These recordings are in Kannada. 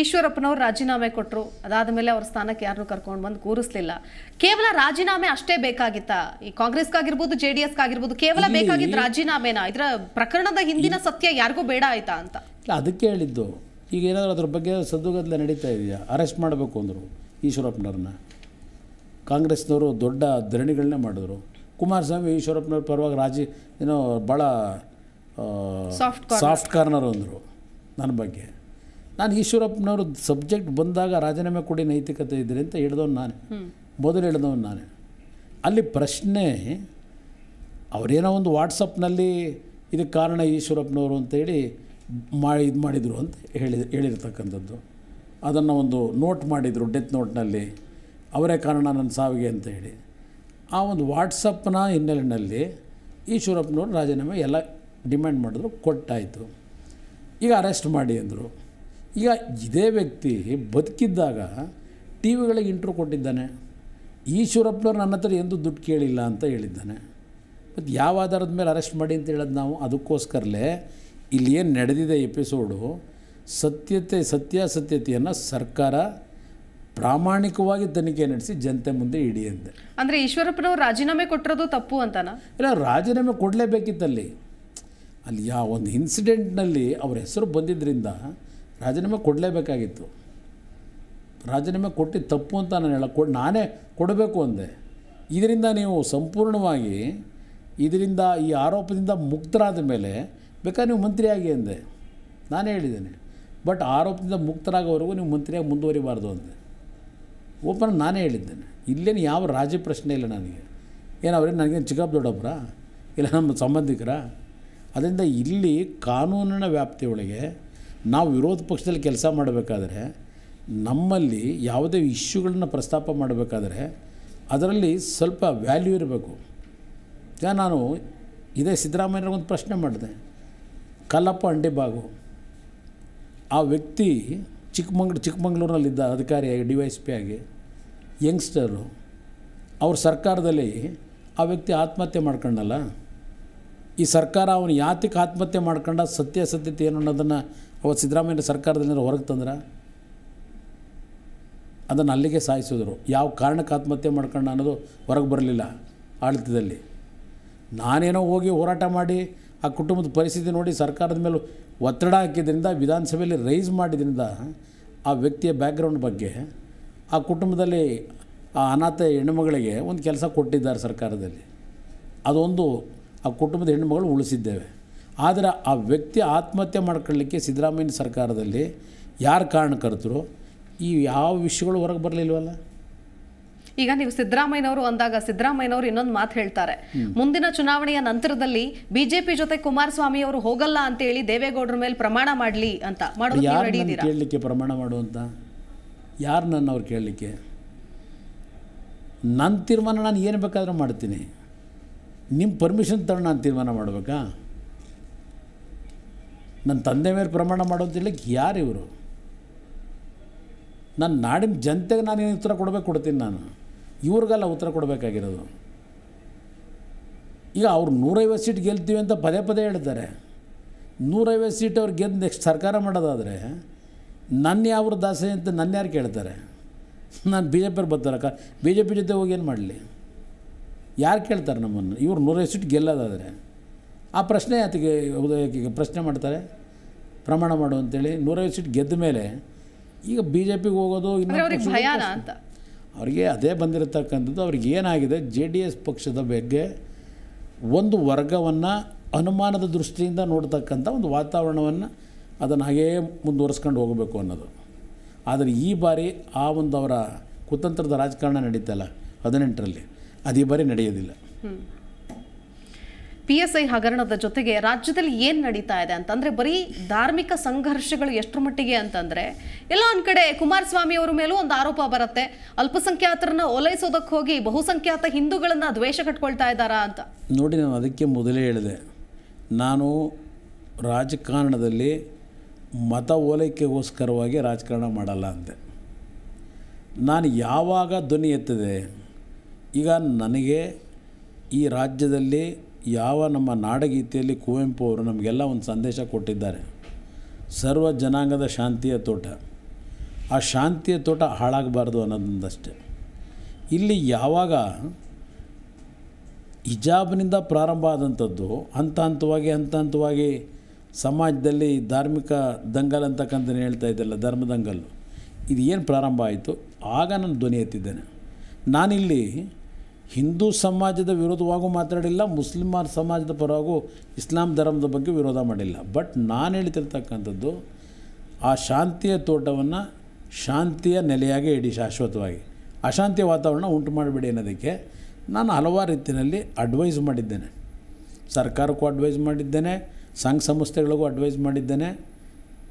ಈಶ್ವರಪ್ಪನವರು ರಾಜೀನಾಮೆ ಕೊಟ್ಟರು ಅದಾದ ಮೇಲೆ ಅವ್ರ ಸ್ಥಾನಕ್ಕೆ ಯಾರನ್ನೂ ಕರ್ಕೊಂಡು ಬಂದು ಕೂರಿಸ್ಲಿಲ್ಲ ಕೇವಲ ರಾಜೀನಾಮೆ ಅಷ್ಟೇ ಬೇಕಾಗಿತ್ತಾ ಈ ಕಾಂಗ್ರೆಸ್ಗಾಗಿರ್ಬೋದು ಜೆ ಡಿ ಎಸ್ಗಾಗಿರ್ಬೋದು ಕೇವಲ ಬೇಕಾಗಿದ್ದ ರಾಜೀನಾಮೆನಾ ಇದರ ಪ್ರಕರಣದ ಹಿಂದಿನ ಸತ್ಯ ಯಾರಿಗೂ ಬೇಡ ಆಯ್ತಾ ಅಂತ ಇಲ್ಲ ಅದಕ್ಕೆ ಹೇಳಿದ್ದು ಈಗ ಏನಾದರೂ ಅದ್ರ ಬಗ್ಗೆ ಸದ್ದುಗದ್ಲೆ ನಡೀತಾ ಇದೆಯಾ ಅರೆಸ್ಟ್ ಮಾಡಬೇಕು ಅಂದರು ಈಶ್ವರಪ್ಪನವ್ರನ್ನ ಕಾಂಗ್ರೆಸ್ನವರು ದೊಡ್ಡ ಧರಣಿಗಳನ್ನೇ ಮಾಡಿದ್ರು ಕುಮಾರಸ್ವಾಮಿ ಈಶ್ವರಪ್ಪನವ್ರ ಪರವಾಗಿ ರಾಜಿ ಏನೋ ಭಾಳ ಸಾಫ್ಟ್ ಕಾರ್ನರ್ ಅಂದರು ನನ್ನ ಬಗ್ಗೆ ನಾನು ಈಶ್ವರಪ್ಪನವರು ಸಬ್ಜೆಕ್ಟ್ ಬಂದಾಗ ರಾಜೀನಾಮೆ ಕೊಡಿ ನೈತಿಕತೆ ಇದ್ದರೆ ಅಂತ ಹೇಳಿದವನು ನಾನೇ ಮೊದಲು ಹೇಳಿದವನು ನಾನೇ ಅಲ್ಲಿ ಪ್ರಶ್ನೆ ಅವರೇನೋ ಒಂದು ವಾಟ್ಸಪ್ನಲ್ಲಿ ಇದಕ್ಕೆ ಕಾರಣ ಈಶ್ವರಪ್ಪನವರು ಅಂತೇಳಿ ಮಾ ಇದು ಮಾಡಿದರು ಅಂತ ಹೇಳಿ ಹೇಳಿರ್ತಕ್ಕಂಥದ್ದು ಅದನ್ನು ಒಂದು ನೋಟ್ ಮಾಡಿದರು ಡೆತ್ ನೋಟ್ನಲ್ಲಿ ಅವರೇ ಕಾರಣ ನನ್ನ ಸಾವಿಗೆ ಅಂತ ಹೇಳಿ ಆ ಒಂದು ವಾಟ್ಸಪ್ನ ಹಿನ್ನೆಲೆಯಲ್ಲಿ ಈಶ್ವರಪ್ಪನವರು ರಾಜೀನಾಮೆ ಎಲ್ಲ ಡಿಮ್ಯಾಂಡ್ ಮಾಡಿದ್ರು ಕೊಟ್ಟಾಯಿತು ಈಗ ಅರೆಸ್ಟ್ ಮಾಡಿ ಅಂದರು ಈಗ ಇದೇ ವ್ಯಕ್ತಿ ಬದುಕಿದ್ದಾಗ ಟಿ ವಿಗಳಿಗೆ ಇಂಟ್ರೂ ಕೊಟ್ಟಿದ್ದಾನೆ ಈಶ್ವರಪ್ಪನವ್ರು ನನ್ನ ಹತ್ರ ಎಂದೂ ದುಡ್ಡು ಕೇಳಿಲ್ಲ ಅಂತ ಹೇಳಿದ್ದಾನೆ ಮತ್ತು ಯಾವ ಆಧಾರದ ಮೇಲೆ ಅರೆಸ್ಟ್ ಮಾಡಿ ಅಂತ ಹೇಳೋದು ನಾವು ಅದಕ್ಕೋಸ್ಕರಲೇ ಇಲ್ಲಿ ಏನು ನಡೆದಿದೆ ಎಪಿಸೋಡು ಸತ್ಯತೆ ಸತ್ಯಾಸತ್ಯತೆಯನ್ನು ಸರ್ಕಾರ ಪ್ರಾಮಾಣಿಕವಾಗಿ ತನಿಖೆ ನಡೆಸಿ ಜನತೆ ಮುಂದೆ ಇಡಿ ಅಂತ ಅಂದರೆ ಈಶ್ವರಪ್ಪನವರು ರಾಜೀನಾಮೆ ಕೊಟ್ಟಿರೋದು ತಪ್ಪು ಅಂತಾನ ಇಲ್ಲ ರಾಜೀನಾಮೆ ಕೊಡಲೇಬೇಕಿತ್ತಲ್ಲಿ ಅಲ್ಲಿ ಯಾವ ಒಂದು ಇನ್ಸಿಡೆಂಟ್ನಲ್ಲಿ ಅವ್ರ ಹೆಸರು ಬಂದಿದ್ದರಿಂದ ರಾಜೀನಾಮೆ ಕೊಡಲೇಬೇಕಾಗಿತ್ತು ರಾಜೀನಾಮೆ ಕೊಟ್ಟು ತಪ್ಪು ಅಂತ ನಾನು ಹೇಳ ಕೊ ನಾನೇ ಕೊಡಬೇಕು ಅಂದೆ ಇದರಿಂದ ನೀವು ಸಂಪೂರ್ಣವಾಗಿ ಇದರಿಂದ ಈ ಆರೋಪದಿಂದ ಮುಕ್ತರಾದ ಮೇಲೆ ಬೇಕಾದ್ರೆ ನೀವು ಮಂತ್ರಿಯಾಗಿ ಅಂದೆ ನಾನೇ ಹೇಳಿದ್ದೇನೆ ಬಟ್ ಆರೋಪದಿಂದ ಮುಕ್ತರಾಗೋವರೆಗೂ ನೀವು ಮಂತ್ರಿಯಾಗಿ ಮುಂದುವರಿಬಾರ್ದು ಅಂದೆ ಓಪನ್ ನಾನೇ ಹೇಳಿದ್ದೇನೆ ಇಲ್ಲೇನು ಯಾವ ರಾಜಿ ಪ್ರಶ್ನೆ ಇಲ್ಲ ನನಗೆ ಏನವ್ರೆ ನನಗೇನು ಚಿಕ್ಕಪ್ಪ ದೊಡ್ಡಬ್ಬರ ಇಲ್ಲ ನಮ್ಮ ಸಂಬಂಧಿಕರ ಅದರಿಂದ ಇಲ್ಲಿ ಕಾನೂನಿನ ವ್ಯಾಪ್ತಿಯೊಳಗೆ ನಾವು ವಿರೋಧ ಪಕ್ಷದಲ್ಲಿ ಕೆಲಸ ಮಾಡಬೇಕಾದ್ರೆ ನಮ್ಮಲ್ಲಿ ಯಾವುದೇ ಇಶ್ಯೂಗಳನ್ನು ಪ್ರಸ್ತಾಪ ಮಾಡಬೇಕಾದ್ರೆ ಅದರಲ್ಲಿ ಸ್ವಲ್ಪ ವ್ಯಾಲ್ಯೂ ಇರಬೇಕು ನಾನು ಇದೇ ಒಂದು ಪ್ರಶ್ನೆ ಮಾಡಿದೆ ಕಲ್ಲಪ್ಪ ಅಂಡಿಬಾಗು ಆ ವ್ಯಕ್ತಿ ಚಿಕ್ಕಮಂಗ್ ಚಿಕ್ಕಮಂಗ್ಳೂರಿನಲ್ಲಿದ್ದ ಅಧಿಕಾರಿಯಾಗಿ ಡಿ ವೈ ಎಸ್ ಪಿ ಆಗಿ ಯಂಗ್ಸ್ಟರು ಅವ್ರ ಸರ್ಕಾರದಲ್ಲಿ ಆ ವ್ಯಕ್ತಿ ಆತ್ಮಹತ್ಯೆ ಮಾಡ್ಕೊಂಡಲ್ಲ ಈ ಸರ್ಕಾರ ಅವನು ಯಾತಕ್ಕೆ ಆತ್ಮಹತ್ಯೆ ಮಾಡ್ಕೊಂಡ ಸತ್ಯ ಸತ್ಯತೆ ಏನು ಅನ್ನೋದನ್ನು ಅವತ್ತು ಸಿದ್ದರಾಮಯ್ಯ ಸರ್ಕಾರದಲ್ಲಿ ಹೊರಗೆ ತಂದ್ರೆ ಅದನ್ನು ಅಲ್ಲಿಗೆ ಸಾಯಿಸಿದ್ರು ಯಾವ ಕಾರಣಕ್ಕೆ ಆತ್ಮಹತ್ಯೆ ಮಾಡ್ಕೊಂಡ ಅನ್ನೋದು ಹೊರಗೆ ಬರಲಿಲ್ಲ ಆಡಳಿತದಲ್ಲಿ ನಾನೇನೋ ಹೋಗಿ ಹೋರಾಟ ಮಾಡಿ ಆ ಕುಟುಂಬದ ಪರಿಸ್ಥಿತಿ ನೋಡಿ ಸರ್ಕಾರದ ಮೇಲೆ ಒತ್ತಡ ಹಾಕಿದ್ರಿಂದ ವಿಧಾನಸಭೆಯಲ್ಲಿ ರೈಸ್ ಮಾಡಿದ್ರಿಂದ ಆ ವ್ಯಕ್ತಿಯ ಬ್ಯಾಕ್ಗ್ರೌಂಡ್ ಬಗ್ಗೆ ಆ ಕುಟುಂಬದಲ್ಲಿ ಆ ಅನಾಥ ಹೆಣ್ಣುಮಗಳಿಗೆ ಒಂದು ಕೆಲಸ ಕೊಟ್ಟಿದ್ದಾರೆ ಸರ್ಕಾರದಲ್ಲಿ ಅದೊಂದು ಆ ಕುಟುಂಬದ ಹೆಣ್ಣುಮಗಳು ಉಳಿಸಿದ್ದೇವೆ ಆದರೆ ಆ ವ್ಯಕ್ತಿ ಆತ್ಮಹತ್ಯೆ ಮಾಡ್ಕೊಳ್ಳಿಕ್ಕೆ ಸಿದ್ದರಾಮಯ್ಯ ಸರ್ಕಾರದಲ್ಲಿ ಯಾರು ಕಾರಣಕರ್ತರು ಈ ಯಾವ ವಿಷಯಗಳು ಹೊರಗೆ ಬರಲಿಲ್ವಲ್ಲ ಈಗ ನೀವು ಸಿದ್ದರಾಮಯ್ಯನವರು ಅಂದಾಗ ಸಿದ್ದರಾಮಯ್ಯನವರು ಇನ್ನೊಂದು ಮಾತು ಹೇಳ್ತಾರೆ ಮುಂದಿನ ಚುನಾವಣೆಯ ನಂತರದಲ್ಲಿ ಬಿಜೆಪಿ ಜೊತೆ ಕುಮಾರಸ್ವಾಮಿ ಅವರು ಹೋಗಲ್ಲ ಅಂತ ಹೇಳಿ ದೇವೇಗೌಡರ ಮೇಲೆ ಪ್ರಮಾಣ ಮಾಡಲಿ ಅಂತ ಕೇಳಲಿಕ್ಕೆ ಪ್ರಮಾಣ ಮಾಡುವಂತ ಯಾರು ನನ್ನವ್ರು ಕೇಳಲಿಕ್ಕೆ ನನ್ನ ತೀರ್ಮಾನ ನಾನು ಏನು ಬೇಕಾದರೂ ಮಾಡ್ತೀನಿ ನಿಮ್ಮ ಪರ್ಮಿಷನ್ ತಗೊಂಡು ನಾನು ತೀರ್ಮಾನ ಮಾಡಬೇಕಾ ನನ್ನ ತಂದೆ ಮೇಲೆ ಪ್ರಮಾಣ ಮಾಡೋದಿಲ್ಲಕ್ಕೆ ಯಾರು ಇವರು ನನ್ನ ನಾಡಿನ ಜನತೆಗೆ ನಾನು ಏನು ಉತ್ತರ ಕೊಡಬೇಕು ಕೊಡ್ತೀನಿ ನಾನು ಇವ್ರಿಗೆಲ್ಲ ಉತ್ತರ ಕೊಡಬೇಕಾಗಿರೋದು ಈಗ ಅವ್ರು ನೂರೈವತ್ತು ಸೀಟ್ ಗೆಲ್ತೀವಿ ಅಂತ ಪದೇ ಪದೇ ಹೇಳ್ತಾರೆ ನೂರೈವತ್ತು ಸೀಟ್ ಅವ್ರು ಗೆದ್ದು ನೆಕ್ಸ್ಟ್ ಸರ್ಕಾರ ಮಾಡೋದಾದರೆ ನನ್ನ ಯಾವ್ರ ದಾಸೆ ಅಂತ ನನ್ನ ಯಾರು ಕೇಳ್ತಾರೆ ನಾನು ಬಿ ಜೆ ಪಿಯವ್ರು ಬರ್ತಾರಕ್ಕ ಬಿ ಜೆ ಪಿ ಜೊತೆ ಹೋಗಿ ಏನು ಮಾಡಲಿ ಯಾರು ಕೇಳ್ತಾರೆ ನಮ್ಮನ್ನು ಇವರು ನೂರೈದು ಸೀಟ್ ಗೆಲ್ಲೋದಾದರೆ ಆ ಪ್ರಶ್ನೆ ಆತಗೆ ಪ್ರಶ್ನೆ ಮಾಡ್ತಾರೆ ಪ್ರಮಾಣ ಮಾಡು ಅಂತೇಳಿ ನೂರೈವತ್ತು ಸೀಟ್ ಗೆದ್ದ ಮೇಲೆ ಈಗ ಬಿ ಜೆ ಪಿಗೆ ಹೋಗೋದು ಇನ್ನೂ ಅಂತ ಅವರಿಗೆ ಅದೇ ಬಂದಿರತಕ್ಕಂಥದ್ದು ಅವ್ರಿಗೆ ಏನಾಗಿದೆ ಜೆ ಡಿ ಎಸ್ ಪಕ್ಷದ ಬಗ್ಗೆ ಒಂದು ವರ್ಗವನ್ನು ಅನುಮಾನದ ದೃಷ್ಟಿಯಿಂದ ನೋಡ್ತಕ್ಕಂಥ ಒಂದು ವಾತಾವರಣವನ್ನು ಅದನ್ನು ಹಾಗೇ ಮುಂದುವರ್ಸ್ಕೊಂಡು ಹೋಗಬೇಕು ಅನ್ನೋದು ಆದರೆ ಈ ಬಾರಿ ಆ ಒಂದು ಅವರ ಕುತಂತ್ರದ ರಾಜಕಾರಣ ನಡೀತಲ್ಲ ಹದಿನೆಂಟರಲ್ಲಿ ಅದೇ ಬರೀ ನಡೆಯೋದಿಲ್ಲ ಪಿ ಎಸ್ ಐ ಹಗರಣದ ಜೊತೆಗೆ ರಾಜ್ಯದಲ್ಲಿ ಏನು ನಡೀತಾ ಇದೆ ಅಂತಂದರೆ ಬರೀ ಧಾರ್ಮಿಕ ಸಂಘರ್ಷಗಳು ಎಷ್ಟರ ಮಟ್ಟಿಗೆ ಅಂತಂದರೆ ಎಲ್ಲ ಒಂದು ಕಡೆ ಕುಮಾರಸ್ವಾಮಿ ಅವರ ಮೇಲೂ ಒಂದು ಆರೋಪ ಬರುತ್ತೆ ಅಲ್ಪಸಂಖ್ಯಾತರನ್ನ ಓಲೈಸೋದಕ್ಕೆ ಹೋಗಿ ಬಹುಸಂಖ್ಯಾತ ಹಿಂದೂಗಳನ್ನು ದ್ವೇಷ ಕಟ್ಕೊಳ್ತಾ ಇದ್ದಾರಾ ಅಂತ ನೋಡಿ ನಾನು ಅದಕ್ಕೆ ಮೊದಲೇ ಹೇಳಿದೆ ನಾನು ರಾಜಕಾರಣದಲ್ಲಿ ಮತ ಓಲೈಕೆಗೋಸ್ಕರವಾಗಿ ರಾಜಕಾರಣ ಮಾಡಲ್ಲ ಅಂತೆ ನಾನು ಯಾವಾಗ ಧ್ವನಿ ಎತ್ತದೆ ಈಗ ನನಗೆ ಈ ರಾಜ್ಯದಲ್ಲಿ ಯಾವ ನಮ್ಮ ನಾಡಗೀತೆಯಲ್ಲಿ ಕುವೆಂಪು ಅವರು ನಮಗೆಲ್ಲ ಒಂದು ಸಂದೇಶ ಕೊಟ್ಟಿದ್ದಾರೆ ಸರ್ವ ಜನಾಂಗದ ಶಾಂತಿಯ ತೋಟ ಆ ಶಾಂತಿಯ ತೋಟ ಹಾಳಾಗಬಾರ್ದು ಅನ್ನೋದೊಂದಷ್ಟೆ ಇಲ್ಲಿ ಯಾವಾಗ ಹಿಜಾಬ್ನಿಂದ ಪ್ರಾರಂಭ ಆದಂಥದ್ದು ಹಂತ ಹಂತವಾಗಿ ಹಂತ ಹಂತವಾಗಿ ಸಮಾಜದಲ್ಲಿ ಧಾರ್ಮಿಕ ದಂಗಲ್ ಅಂತಕ್ಕಂಥದ್ದು ಹೇಳ್ತಾ ಇದ್ದಲ್ಲ ಧರ್ಮ ದಂಗಲ್ ಇದು ಏನು ಪ್ರಾರಂಭ ಆಯಿತು ಆಗ ನಾನು ಧ್ವನಿ ಎತ್ತಿದ್ದೇನೆ ನಾನಿಲ್ಲಿ ಹಿಂದೂ ಸಮಾಜದ ವಿರೋಧವಾಗೂ ಮಾತಾಡಿಲ್ಲ ಮುಸ್ಲಿಮರ ಸಮಾಜದ ಪರವಾಗೂ ಇಸ್ಲಾಂ ಧರ್ಮದ ಬಗ್ಗೆ ವಿರೋಧ ಮಾಡಿಲ್ಲ ಬಟ್ ನಾನು ಹೇಳ್ತಿರ್ತಕ್ಕಂಥದ್ದು ಆ ಶಾಂತಿಯ ತೋಟವನ್ನು ಶಾಂತಿಯ ನೆಲೆಯಾಗಿ ಇಡಿ ಶಾಶ್ವತವಾಗಿ ಅಶಾಂತಿಯ ವಾತಾವರಣ ಉಂಟು ಮಾಡಬೇಡಿ ಅನ್ನೋದಕ್ಕೆ ನಾನು ಹಲವಾರು ರೀತಿಯಲ್ಲಿ ಅಡ್ವೈಸ್ ಮಾಡಿದ್ದೇನೆ ಸರ್ಕಾರಕ್ಕೂ ಅಡ್ವೈಸ್ ಮಾಡಿದ್ದೇನೆ ಸಂಘ ಸಂಸ್ಥೆಗಳಿಗೂ ಅಡ್ವೈಸ್ ಮಾಡಿದ್ದೇನೆ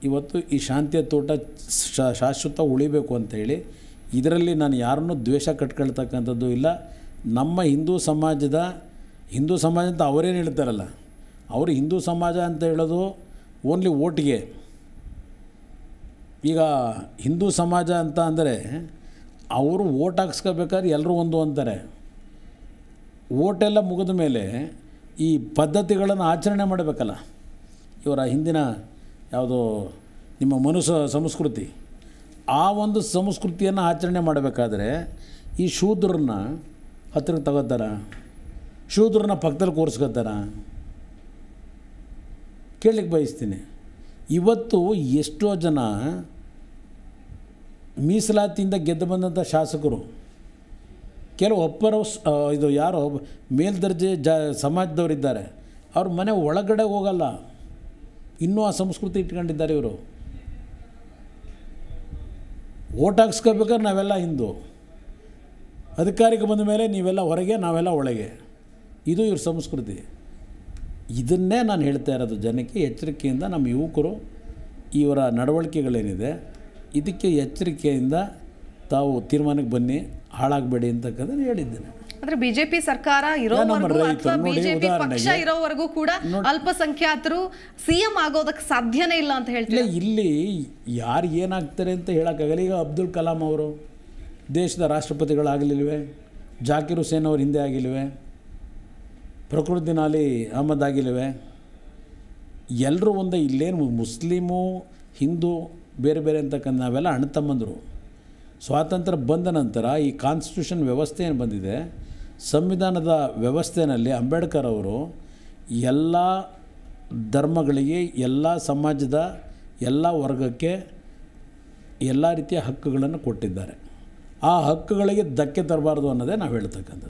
ಇವತ್ತು ಈ ಶಾಂತಿಯ ತೋಟ ಶಾಶ್ವತ ಉಳಿಬೇಕು ಅಂತೇಳಿ ಇದರಲ್ಲಿ ನಾನು ಯಾರನ್ನೂ ದ್ವೇಷ ಕಟ್ಕೊಳ್ತಕ್ಕಂಥದ್ದು ಇಲ್ಲ ನಮ್ಮ ಹಿಂದೂ ಸಮಾಜದ ಹಿಂದೂ ಸಮಾಜ ಅಂತ ಅವರೇನು ಹೇಳ್ತಾರಲ್ಲ ಅವರು ಹಿಂದೂ ಸಮಾಜ ಅಂತ ಹೇಳೋದು ಓನ್ಲಿ ಓಟಿಗೆ ಈಗ ಹಿಂದೂ ಸಮಾಜ ಅಂತ ಅಂದರೆ ಅವರು ಓಟ್ ಹಾಕ್ಸ್ಕೋಬೇಕಾದ್ರೆ ಎಲ್ಲರೂ ಒಂದು ಅಂತಾರೆ ಓಟೆಲ್ಲ ಮುಗಿದ ಮೇಲೆ ಈ ಪದ್ಧತಿಗಳನ್ನು ಆಚರಣೆ ಮಾಡಬೇಕಲ್ಲ ಇವರ ಹಿಂದಿನ ಯಾವುದು ನಿಮ್ಮ ಮನುಷ್ಯ ಸಂಸ್ಕೃತಿ ಆ ಒಂದು ಸಂಸ್ಕೃತಿಯನ್ನು ಆಚರಣೆ ಮಾಡಬೇಕಾದ್ರೆ ಈ ಶೂದ್ರನ್ನ ಹತ್ತಿರಕ್ಕೆ ತಗೋತಾರ ಶೂದ್ರನ ಪಕ್ಕದಲ್ಲಿ ಕೂರಿಸ್ಕೋತಾರ ಕೇಳಲಿಕ್ಕೆ ಬಯಸ್ತೀನಿ ಇವತ್ತು ಎಷ್ಟೋ ಜನ ಮೀಸಲಾತಿಯಿಂದ ಗೆದ್ದು ಬಂದಂಥ ಶಾಸಕರು ಕೆಲವು ಒಪ್ಪರ ಇದು ಯಾರೋ ಮೇಲ್ದರ್ಜೆ ಜ ಸಮಾಜದವರಿದ್ದಾರೆ ಅವ್ರ ಮನೆ ಒಳಗಡೆ ಹೋಗಲ್ಲ ಇನ್ನೂ ಆ ಸಂಸ್ಕೃತಿ ಇಟ್ಕೊಂಡಿದ್ದಾರೆ ಇವರು ಓಟ್ ಹಾಕ್ಸ್ಕೋಬೇಕಾದ್ರೆ ನಾವೆಲ್ಲ ಹಿಂದೂ ಅಧಿಕಾರಿಗೆ ಬಂದ ಮೇಲೆ ನೀವೆಲ್ಲ ಹೊರಗೆ ನಾವೆಲ್ಲ ಒಳಗೆ ಇದು ಇವ್ರ ಸಂಸ್ಕೃತಿ ಇದನ್ನೇ ನಾನು ಹೇಳ್ತಾ ಇರೋದು ಜನಕ್ಕೆ ಎಚ್ಚರಿಕೆಯಿಂದ ನಮ್ಮ ಯುವಕರು ಇವರ ನಡವಳಿಕೆಗಳೇನಿದೆ ಇದಕ್ಕೆ ಎಚ್ಚರಿಕೆಯಿಂದ ತಾವು ತೀರ್ಮಾನಕ್ಕೆ ಬನ್ನಿ ಹಾಳಾಗಬೇಡಿ ಅಂತಕ್ಕಂಥ ಹೇಳಿದ್ದೇನೆ ಆದರೆ ಬಿಜೆಪಿ ಸರ್ಕಾರ ಇರೋವರೆಗೂ ಅಥವಾ ಬಿಜೆಪಿ ಪಕ್ಷ ಇರೋವರೆಗೂ ಕೂಡ ಅಲ್ಪಸಂಖ್ಯಾತರು ಸಿಎಂ ಆಗೋದಕ್ಕೆ ಸಾಧ್ಯನೇ ಇಲ್ಲ ಅಂತ ಹೇಳ್ತಾರೆ ಇಲ್ಲಿ ಯಾರು ಏನಾಗ್ತಾರೆ ಅಂತ ಹೇಳೋಕ್ಕಾಗಲ್ಲ ಈಗ ಅಬ್ದುಲ್ ಕಲಾಂ ಅವರು ದೇಶದ ರಾಷ್ಟ್ರಪತಿಗಳಾಗಲಿಲ್ವೆ ಜಾಕಿರ್ ಹುಸೇನ್ ಅವರು ಹಿಂದೆ ಪ್ರಕೃತಿನ ಪ್ರಕೃತಿನಾಲಿ ಅಹಮದ್ ಆಗಿಲ್ವೆ ಎಲ್ಲರೂ ಒಂದೇ ಇಲ್ಲೇನು ಮುಸ್ಲಿಮು ಹಿಂದೂ ಬೇರೆ ಬೇರೆ ಅಂತಕ್ಕಂಥ ನಾವೆಲ್ಲ ತಮ್ಮಂದರು ಸ್ವಾತಂತ್ರ್ಯ ಬಂದ ನಂತರ ಈ ಕಾನ್ಸ್ಟಿಟ್ಯೂಷನ್ ವ್ಯವಸ್ಥೆ ಏನು ಬಂದಿದೆ ಸಂವಿಧಾನದ ವ್ಯವಸ್ಥೆಯಲ್ಲಿ ಅಂಬೇಡ್ಕರ್ ಅವರು ಎಲ್ಲ ಧರ್ಮಗಳಿಗೆ ಎಲ್ಲ ಸಮಾಜದ ಎಲ್ಲ ವರ್ಗಕ್ಕೆ ಎಲ್ಲ ರೀತಿಯ ಹಕ್ಕುಗಳನ್ನು ಕೊಟ್ಟಿದ್ದಾರೆ ಆ ಹಕ್ಕುಗಳಿಗೆ ಧಕ್ಕೆ ತರಬಾರ್ದು ಅನ್ನೋದೇ ನಾವು ಹೇಳ್ತಕ್ಕಂಥದ್ದು